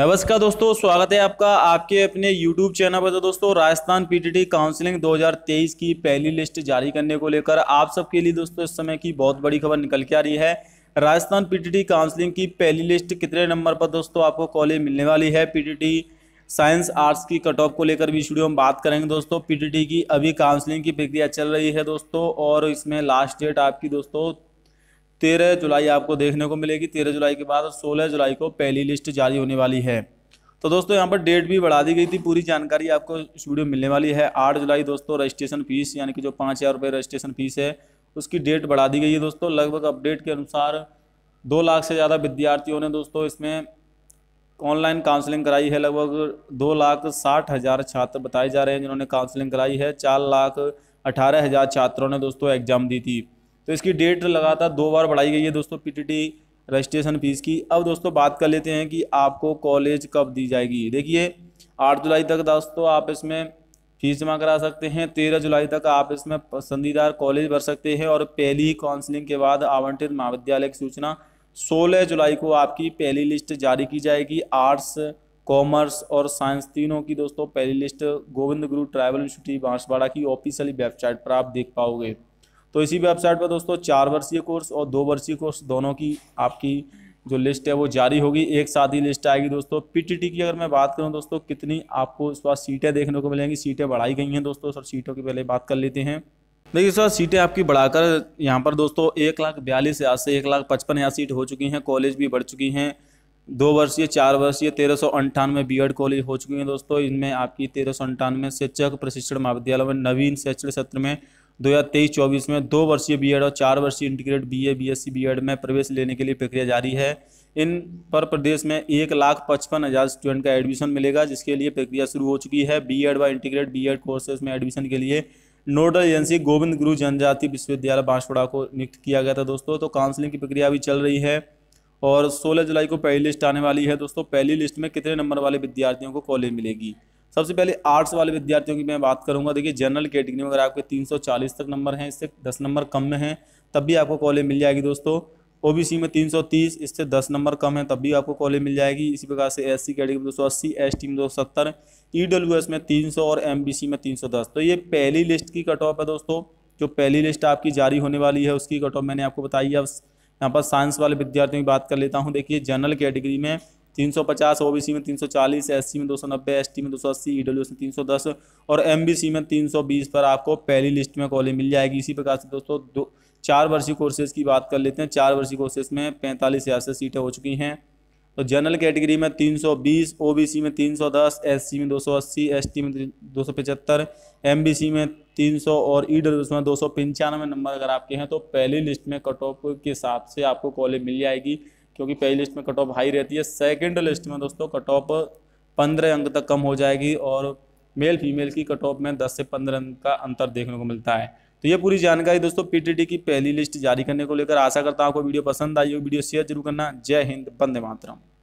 नमस्कार दोस्तों स्वागत है आपका आपके अपने YouTube चैनल पर तो दोस्तों राजस्थान पीटीटी काउंसलिंग 2023 की पहली लिस्ट जारी करने को लेकर आप सबके लिए दोस्तों इस समय की बहुत बड़ी खबर निकल के आ रही है राजस्थान पीटीटी काउंसलिंग की पहली लिस्ट कितने नंबर पर दोस्तों आपको कॉलेज मिलने वाली है पी साइंस आर्ट्स की कट ऑफ को लेकर भी स्टूडियो में बात करेंगे दोस्तों पी की अभी काउंसलिंग की प्रक्रिया चल रही है दोस्तों और इसमें लास्ट डेट आपकी दोस्तों तेरह जुलाई आपको देखने को मिलेगी तेरह जुलाई के बाद और सोलह जुलाई को पहली लिस्ट जारी होने वाली है तो दोस्तों यहाँ पर डेट भी बढ़ा दी गई थी पूरी जानकारी आपको इस वीडियो में मिलने वाली है आठ जुलाई दोस्तों रजिस्ट्रेशन फीस यानी कि जो पाँच हज़ार रुपये रजिस्ट्रेशन फीस है उसकी डेट बढ़ा दी गई है दोस्तों लगभग अपडेट के अनुसार दो लाख से ज़्यादा विद्यार्थियों ने दोस्तों इसमें ऑनलाइन काउंसलिंग कराई है लगभग दो लाख साठ हज़ार छात्र बताए जा रहे हैं जिन्होंने काउंसलिंग कराई है चार लाख अठारह हज़ार छात्रों ने दोस्तों एग्ज़ाम दी थी तो इसकी डेट लगातार दो बार बढ़ाई गई है दोस्तों पीटीटी रजिस्ट्रेशन फीस की अब दोस्तों बात कर लेते हैं कि आपको कॉलेज कब दी जाएगी देखिए आठ जुलाई तक दोस्तों आप इसमें फीस जमा करा सकते हैं तेरह जुलाई तक आप इसमें पसंदीदार कॉलेज भर सकते हैं और पहली काउंसलिंग के बाद आवंटित महाविद्यालय की सूचना सोलह जुलाई को आपकी पहली लिस्ट जारी की जाएगी आर्ट्स कॉमर्स और साइंस तीनों की दोस्तों पहली लिस्ट गोविंद गुरु ट्राइवल यूनिवर्सिटी बांसवाड़ा की ऑफिशियल वेबसाइट पर आप देख पाओगे तो इसी वेबसाइट पर दोस्तों चार वर्षीय कोर्स और दो वर्षीय कोर्स दोनों की आपकी जो लिस्ट है वो जारी होगी एक साथ ही लिस्ट आएगी दोस्तों पीटीटी की अगर मैं बात करूं दोस्तों कितनी आपको इस बार सीटें देखने को मिलेंगी सीटें बढ़ाई गई हैं दोस्तों सर सीटों की पहले बात कर लेते हैं देखिए सर सीटें आपकी बढ़ाकर यहाँ पर दोस्तों एक लाख बयालीस हज़ार से एक लाख पचपन हज़ार सीट हो चुकी हैं कॉलेज भी बढ़ चुकी हैं दो वर्षीय चार वर्षीय तेरह सौ अंठानवे बी एड कॉलेज हो चुकी हैं दोस्तों इनमें आपकी तेरह सौ अंठानवे शिक्षक प्रशिक्षण महाविद्यालय में नवीन शैक्षणिक सत्र में दो हज़ार तेईस चौबीस में दो वर्षीय बीएड और चार वर्षीय इंटीग्रेट बीए बीएससी बीएड में प्रवेश लेने के लिए प्रक्रिया जारी है इन पर प्रदेश में एक लाख पचपन हज़ार स्टूडेंट का एडमिशन मिलेगा जिसके लिए प्रक्रिया शुरू हो चुकी है बीएड व इंटीग्रेट बीएड कोर्सेज में एडमिशन के लिए नोडल एजेंसी गोविंद गुरु जनजाति विश्वविद्यालय बांसवाड़ा को नियुक्त किया गया था दोस्तों तो काउंसलिंग की प्रक्रिया भी चल रही है और सोलह जुलाई को पहली लिस्ट आने वाली है दोस्तों पहली लिस्ट में कितने नंबर वाले विद्यार्थियों को कॉलेज मिलेगी सबसे पहले आर्ट्स वाले विद्यार्थियों की मैं बात करूंगा देखिए जनरल कैटेगरी में अगर आपके 340 तक नंबर हैं इससे 10 नंबर कम में हैं तब भी आपको कॉलेज मिल जाएगी दोस्तों ओबीसी में 330 इससे 10 नंबर कम है तब भी आपको कॉलेज मिल जाएगी इसी प्रकार से सी कैटेगरी में दो सौ अस्सी एस टी में दो सौ सत्तर ई डब्ल्यू एस में तीन सौ और एम बी सी में तीन सौ दस तो ये पहली लिस्ट की कट ऑफ है दोस्तों जो पहली लिस्ट आपकी जारी होने वाली है उसकी कट ऑफ मैंने आपको बताई है अब यहाँ पर साइंस वाले विद्यार्थियों की बात कर लेता हूँ देखिए जनरल कैटेगरी में तीन सौ पचास ओबीसी में तीन सौ चालीस एससी में दो सौ नब्बे एसटी में दो सौ अस्सी ईडब्ल्यू e में तीन सौ दस और एमबीसी में तीन सौ बीस पर आपको पहली लिस्ट में कॉलेज मिल जाएगी इसी प्रकार से दोस्तों दो चार वर्षीय कोर्सेज की बात कर लेते हैं चार वर्षीय कोर्सेज में पैंतालीस हज़ार से सीटें हो चुकी हैं तो जनरल कैटेगरी में 320, ओबीसी में 310, एससी में 280, एसटी में बी एमबीसी में 300 और ईडब्ल्यूएस में दो नंबर अगर आपके हैं तो पहली लिस्ट में कट ऑफ के हिसाब से आपको कॉलेज मिल जाएगी क्योंकि पहली लिस्ट में कट ऑफ हाई रहती है सेकेंड लिस्ट में दोस्तों कट ऑफ पंद्रह अंक तक कम हो जाएगी और मेल फीमेल की कट ऑफ में दस से पंद्रह अंक का अंतर देखने को मिलता है तो ये पूरी जानकारी दोस्तों पीटीटी की पहली लिस्ट जारी करने को लेकर आशा करता हूँ आपको वीडियो पसंद आई हो वीडियो शेयर जरूर करना जय हिंद बंदे मातरम